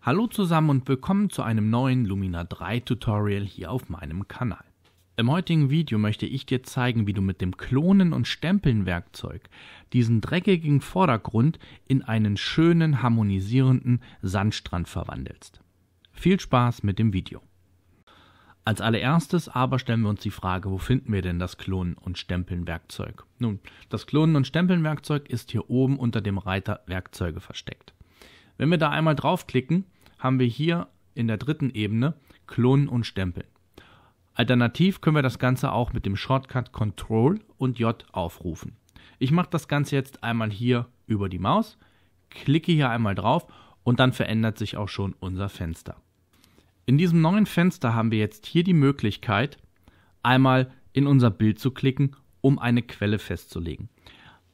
Hallo zusammen und willkommen zu einem neuen Lumina 3 Tutorial hier auf meinem Kanal. Im heutigen Video möchte ich dir zeigen, wie du mit dem Klonen und Stempeln Werkzeug diesen dreckigen Vordergrund in einen schönen harmonisierenden Sandstrand verwandelst. Viel Spaß mit dem Video. Als allererstes aber stellen wir uns die Frage, wo finden wir denn das Klonen- und Stempeln-Werkzeug? Nun, das Klonen- und Stempeln-Werkzeug ist hier oben unter dem Reiter Werkzeuge versteckt. Wenn wir da einmal draufklicken, haben wir hier in der dritten Ebene Klonen und Stempeln. Alternativ können wir das Ganze auch mit dem Shortcut Ctrl und J aufrufen. Ich mache das Ganze jetzt einmal hier über die Maus, klicke hier einmal drauf und dann verändert sich auch schon unser Fenster. In diesem neuen Fenster haben wir jetzt hier die Möglichkeit, einmal in unser Bild zu klicken, um eine Quelle festzulegen.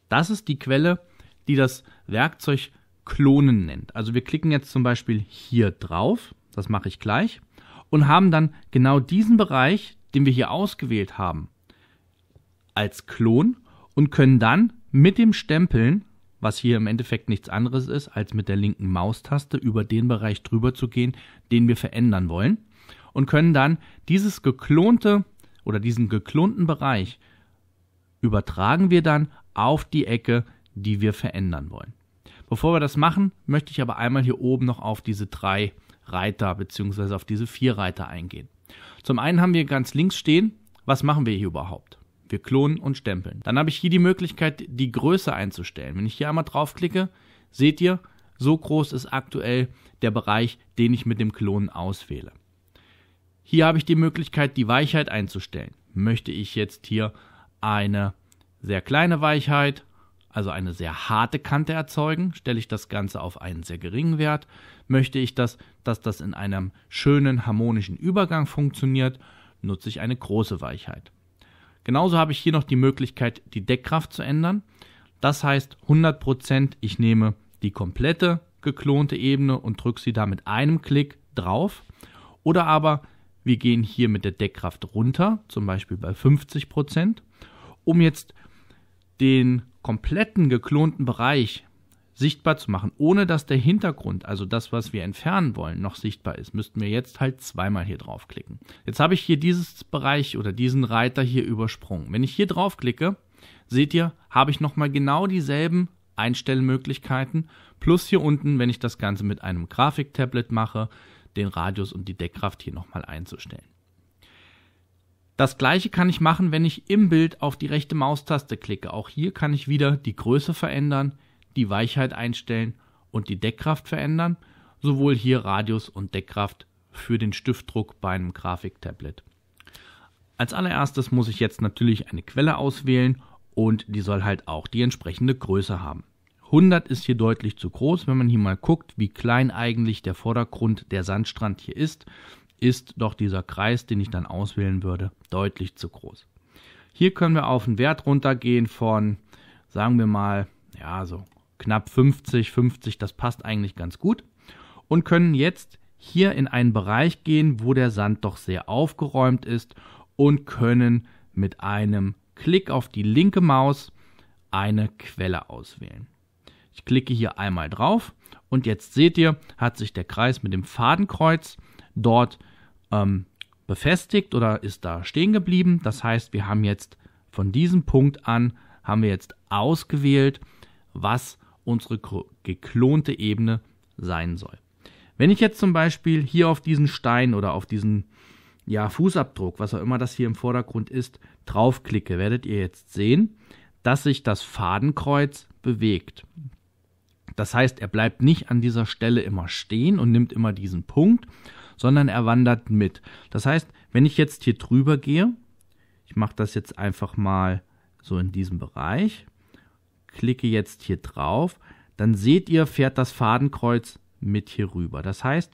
Das ist die Quelle, die das Werkzeug Klonen nennt. Also wir klicken jetzt zum Beispiel hier drauf, das mache ich gleich, und haben dann genau diesen Bereich, den wir hier ausgewählt haben, als Klon und können dann mit dem Stempeln, was hier im Endeffekt nichts anderes ist, als mit der linken Maustaste über den Bereich drüber zu gehen, den wir verändern wollen, und können dann dieses geklonte oder diesen geklonten Bereich übertragen wir dann auf die Ecke, die wir verändern wollen. Bevor wir das machen, möchte ich aber einmal hier oben noch auf diese drei Reiter bzw. auf diese vier Reiter eingehen. Zum einen haben wir ganz links stehen, was machen wir hier überhaupt? Wir klonen und stempeln. Dann habe ich hier die Möglichkeit, die Größe einzustellen. Wenn ich hier einmal draufklicke, seht ihr, so groß ist aktuell der Bereich, den ich mit dem Klonen auswähle. Hier habe ich die Möglichkeit, die Weichheit einzustellen. Möchte ich jetzt hier eine sehr kleine Weichheit also eine sehr harte Kante erzeugen, stelle ich das Ganze auf einen sehr geringen Wert. Möchte ich das, dass das in einem schönen harmonischen Übergang funktioniert, nutze ich eine große Weichheit. Genauso habe ich hier noch die Möglichkeit, die Deckkraft zu ändern. Das heißt 100%, ich nehme die komplette geklonte Ebene und drücke sie da mit einem Klick drauf. Oder aber wir gehen hier mit der Deckkraft runter, zum Beispiel bei 50%, um jetzt den kompletten geklonten Bereich sichtbar zu machen, ohne dass der Hintergrund, also das, was wir entfernen wollen, noch sichtbar ist, müssten wir jetzt halt zweimal hier draufklicken. Jetzt habe ich hier dieses Bereich oder diesen Reiter hier übersprungen. Wenn ich hier draufklicke, seht ihr, habe ich nochmal genau dieselben Einstellmöglichkeiten, plus hier unten, wenn ich das Ganze mit einem Grafiktablet mache, den Radius und die Deckkraft hier nochmal einzustellen. Das gleiche kann ich machen, wenn ich im Bild auf die rechte Maustaste klicke. Auch hier kann ich wieder die Größe verändern, die Weichheit einstellen und die Deckkraft verändern. Sowohl hier Radius und Deckkraft für den Stiftdruck bei einem Grafiktablet. Als allererstes muss ich jetzt natürlich eine Quelle auswählen und die soll halt auch die entsprechende Größe haben. 100 ist hier deutlich zu groß, wenn man hier mal guckt, wie klein eigentlich der Vordergrund, der Sandstrand hier ist ist doch dieser Kreis, den ich dann auswählen würde, deutlich zu groß. Hier können wir auf einen Wert runtergehen von, sagen wir mal, ja, so knapp 50, 50, das passt eigentlich ganz gut. Und können jetzt hier in einen Bereich gehen, wo der Sand doch sehr aufgeräumt ist und können mit einem Klick auf die linke Maus eine Quelle auswählen. Ich klicke hier einmal drauf und jetzt seht ihr, hat sich der Kreis mit dem Fadenkreuz dort ähm, befestigt oder ist da stehen geblieben. Das heißt, wir haben jetzt von diesem Punkt an, haben wir jetzt ausgewählt, was unsere geklonte Ebene sein soll. Wenn ich jetzt zum Beispiel hier auf diesen Stein oder auf diesen ja, Fußabdruck, was auch immer das hier im Vordergrund ist, draufklicke, werdet ihr jetzt sehen, dass sich das Fadenkreuz bewegt. Das heißt, er bleibt nicht an dieser Stelle immer stehen und nimmt immer diesen Punkt, sondern er wandert mit. Das heißt, wenn ich jetzt hier drüber gehe, ich mache das jetzt einfach mal so in diesem Bereich, klicke jetzt hier drauf, dann seht ihr, fährt das Fadenkreuz mit hier rüber. Das heißt,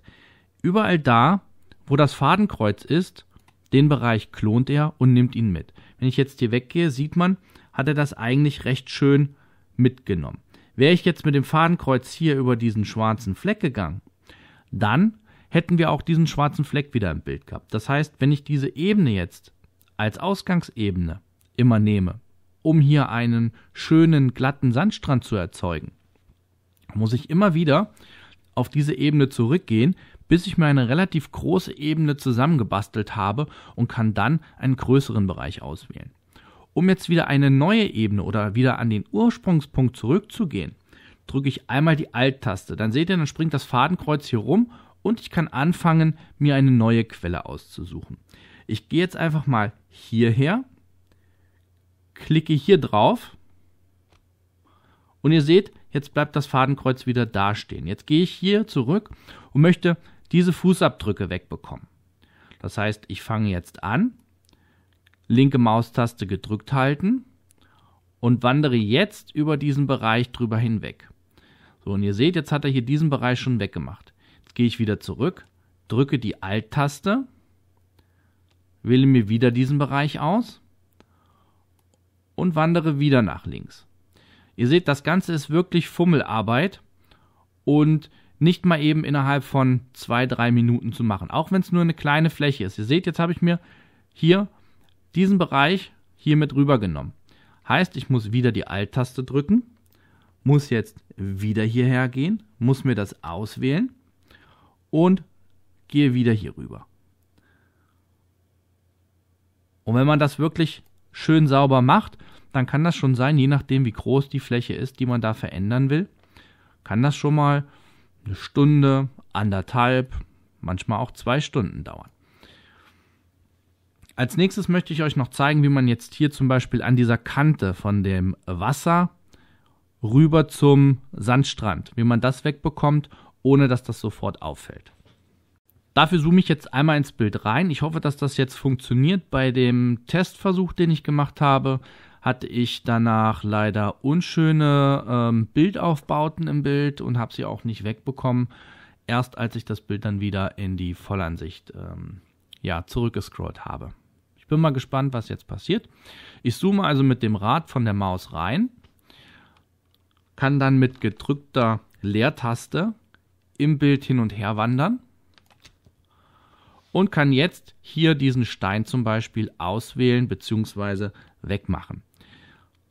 überall da, wo das Fadenkreuz ist, den Bereich klont er und nimmt ihn mit. Wenn ich jetzt hier weggehe, sieht man, hat er das eigentlich recht schön mitgenommen. Wäre ich jetzt mit dem Fadenkreuz hier über diesen schwarzen Fleck gegangen, dann hätten wir auch diesen schwarzen Fleck wieder im Bild gehabt. Das heißt, wenn ich diese Ebene jetzt als Ausgangsebene immer nehme, um hier einen schönen glatten Sandstrand zu erzeugen, muss ich immer wieder auf diese Ebene zurückgehen, bis ich mir eine relativ große Ebene zusammengebastelt habe und kann dann einen größeren Bereich auswählen. Um jetzt wieder eine neue Ebene oder wieder an den Ursprungspunkt zurückzugehen, drücke ich einmal die Alt-Taste. Dann seht ihr, dann springt das Fadenkreuz hier rum und ich kann anfangen, mir eine neue Quelle auszusuchen. Ich gehe jetzt einfach mal hierher, klicke hier drauf und ihr seht, jetzt bleibt das Fadenkreuz wieder dastehen. Jetzt gehe ich hier zurück und möchte diese Fußabdrücke wegbekommen. Das heißt, ich fange jetzt an, linke Maustaste gedrückt halten und wandere jetzt über diesen Bereich drüber hinweg. So, und ihr seht, jetzt hat er hier diesen Bereich schon weggemacht gehe ich wieder zurück, drücke die Alt-Taste, wähle mir wieder diesen Bereich aus und wandere wieder nach links. Ihr seht, das Ganze ist wirklich Fummelarbeit und nicht mal eben innerhalb von zwei, drei Minuten zu machen, auch wenn es nur eine kleine Fläche ist. Ihr seht, jetzt habe ich mir hier diesen Bereich hier mit rübergenommen. Heißt, ich muss wieder die Alt-Taste drücken, muss jetzt wieder hierher gehen, muss mir das auswählen und gehe wieder hier rüber. Und wenn man das wirklich schön sauber macht, dann kann das schon sein, je nachdem wie groß die Fläche ist, die man da verändern will, kann das schon mal eine Stunde, anderthalb, manchmal auch zwei Stunden dauern. Als nächstes möchte ich euch noch zeigen, wie man jetzt hier zum Beispiel an dieser Kante von dem Wasser rüber zum Sandstrand, wie man das wegbekommt, ohne dass das sofort auffällt. Dafür zoome ich jetzt einmal ins Bild rein. Ich hoffe, dass das jetzt funktioniert. Bei dem Testversuch, den ich gemacht habe, hatte ich danach leider unschöne ähm, Bildaufbauten im Bild und habe sie auch nicht wegbekommen. Erst als ich das Bild dann wieder in die Vollansicht ähm, ja, zurückgescrollt habe. Ich bin mal gespannt, was jetzt passiert. Ich zoome also mit dem Rad von der Maus rein kann dann mit gedrückter Leertaste im Bild hin und her wandern und kann jetzt hier diesen Stein zum Beispiel auswählen bzw. wegmachen.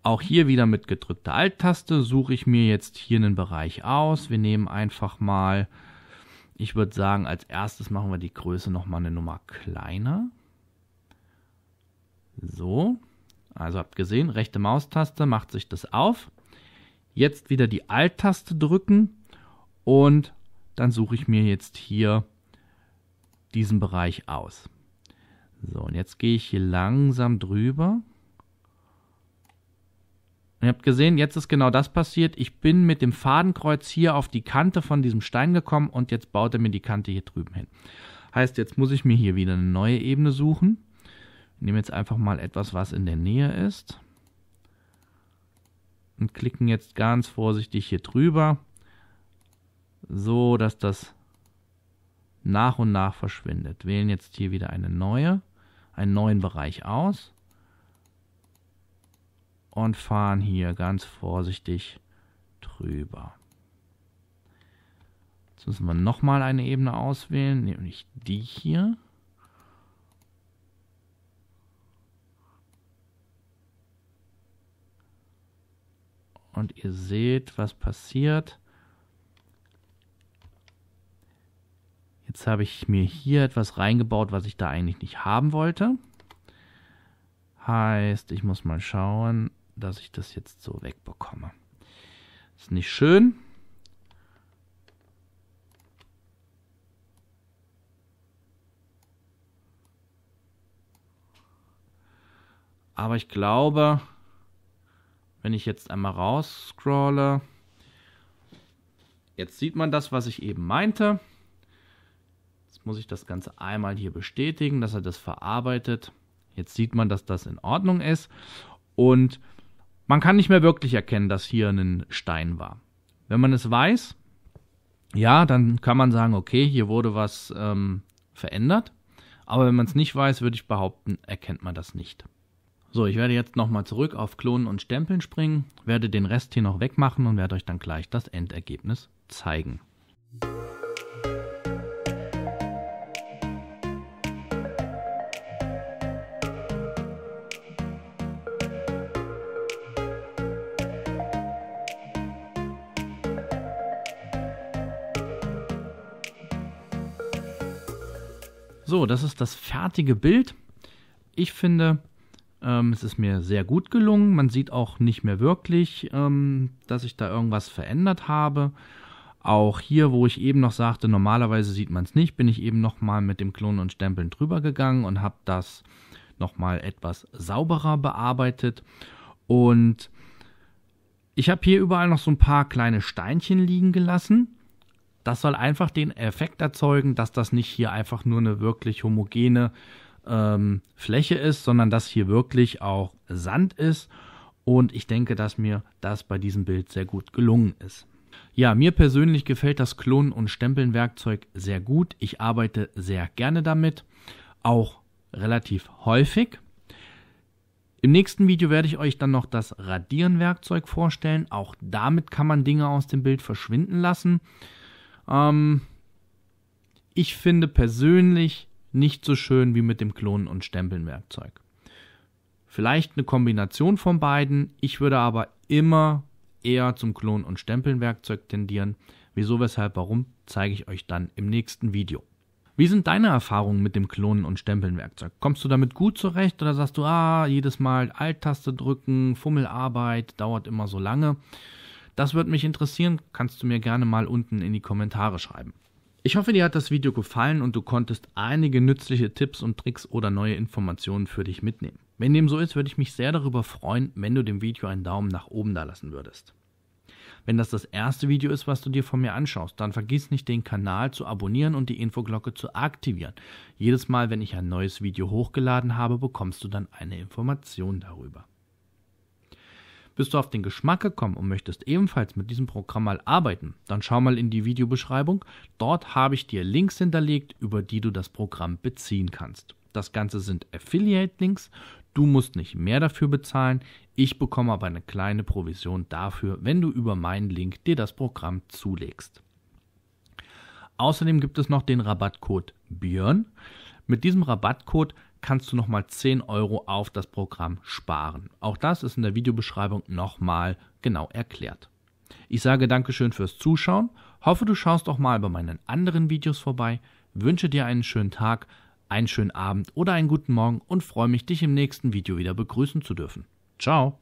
Auch hier wieder mit gedrückter Alt-Taste suche ich mir jetzt hier einen Bereich aus. Wir nehmen einfach mal, ich würde sagen, als erstes machen wir die Größe nochmal eine Nummer kleiner. So, also habt gesehen, rechte Maustaste macht sich das auf jetzt wieder die Alt-Taste drücken und dann suche ich mir jetzt hier diesen Bereich aus. So, und jetzt gehe ich hier langsam drüber. ihr habt gesehen, jetzt ist genau das passiert. Ich bin mit dem Fadenkreuz hier auf die Kante von diesem Stein gekommen und jetzt baut er mir die Kante hier drüben hin. Heißt, jetzt muss ich mir hier wieder eine neue Ebene suchen. Ich nehme jetzt einfach mal etwas, was in der Nähe ist und klicken jetzt ganz vorsichtig hier drüber, so dass das nach und nach verschwindet. Wählen jetzt hier wieder eine neue, einen neuen Bereich aus und fahren hier ganz vorsichtig drüber. Jetzt müssen wir nochmal eine Ebene auswählen, nämlich die hier. und ihr seht, was passiert. Jetzt habe ich mir hier etwas reingebaut, was ich da eigentlich nicht haben wollte. Heißt, ich muss mal schauen, dass ich das jetzt so wegbekomme. Ist nicht schön. Aber ich glaube, wenn ich jetzt einmal raus scrolle, jetzt sieht man das, was ich eben meinte. Jetzt muss ich das Ganze einmal hier bestätigen, dass er das verarbeitet. Jetzt sieht man, dass das in Ordnung ist. Und man kann nicht mehr wirklich erkennen, dass hier ein Stein war. Wenn man es weiß, ja, dann kann man sagen, okay, hier wurde was ähm, verändert. Aber wenn man es nicht weiß, würde ich behaupten, erkennt man das nicht. So, ich werde jetzt nochmal zurück auf Klonen und Stempeln springen, werde den Rest hier noch wegmachen und werde euch dann gleich das Endergebnis zeigen. So, das ist das fertige Bild. Ich finde, ähm, es ist mir sehr gut gelungen. Man sieht auch nicht mehr wirklich, ähm, dass ich da irgendwas verändert habe. Auch hier, wo ich eben noch sagte, normalerweise sieht man es nicht, bin ich eben nochmal mit dem Klonen und Stempeln drüber gegangen und habe das nochmal etwas sauberer bearbeitet. Und ich habe hier überall noch so ein paar kleine Steinchen liegen gelassen. Das soll einfach den Effekt erzeugen, dass das nicht hier einfach nur eine wirklich homogene ähm, Fläche ist, sondern dass hier wirklich auch Sand ist. Und ich denke, dass mir das bei diesem Bild sehr gut gelungen ist. Ja, mir persönlich gefällt das Klonen- und Stempeln-Werkzeug sehr gut. Ich arbeite sehr gerne damit, auch relativ häufig. Im nächsten Video werde ich euch dann noch das Radieren-Werkzeug vorstellen. Auch damit kann man Dinge aus dem Bild verschwinden lassen. Ähm, ich finde persönlich nicht so schön wie mit dem Klonen und Stempelnwerkzeug. Vielleicht eine Kombination von beiden. Ich würde aber immer eher zum Klonen und Stempelnwerkzeug tendieren. Wieso, weshalb, warum, zeige ich euch dann im nächsten Video. Wie sind deine Erfahrungen mit dem Klonen und Stempelnwerkzeug? Kommst du damit gut zurecht oder sagst du, ah, jedes Mal Alt-Taste drücken, Fummelarbeit, dauert immer so lange? Das würde mich interessieren, kannst du mir gerne mal unten in die Kommentare schreiben. Ich hoffe, dir hat das Video gefallen und du konntest einige nützliche Tipps und Tricks oder neue Informationen für dich mitnehmen. Wenn dem so ist, würde ich mich sehr darüber freuen, wenn du dem Video einen Daumen nach oben dalassen würdest. Wenn das das erste Video ist, was du dir von mir anschaust, dann vergiss nicht, den Kanal zu abonnieren und die Infoglocke zu aktivieren. Jedes Mal, wenn ich ein neues Video hochgeladen habe, bekommst du dann eine Information darüber. Bist du auf den Geschmack gekommen und möchtest ebenfalls mit diesem Programm mal arbeiten, dann schau mal in die Videobeschreibung. Dort habe ich dir Links hinterlegt, über die du das Programm beziehen kannst. Das Ganze sind Affiliate-Links. Du musst nicht mehr dafür bezahlen. Ich bekomme aber eine kleine Provision dafür, wenn du über meinen Link dir das Programm zulegst. Außerdem gibt es noch den Rabattcode Björn. Mit diesem Rabattcode kannst du nochmal 10 Euro auf das Programm sparen. Auch das ist in der Videobeschreibung nochmal genau erklärt. Ich sage Dankeschön fürs Zuschauen, hoffe du schaust auch mal bei meinen anderen Videos vorbei, wünsche dir einen schönen Tag, einen schönen Abend oder einen guten Morgen und freue mich, dich im nächsten Video wieder begrüßen zu dürfen. Ciao!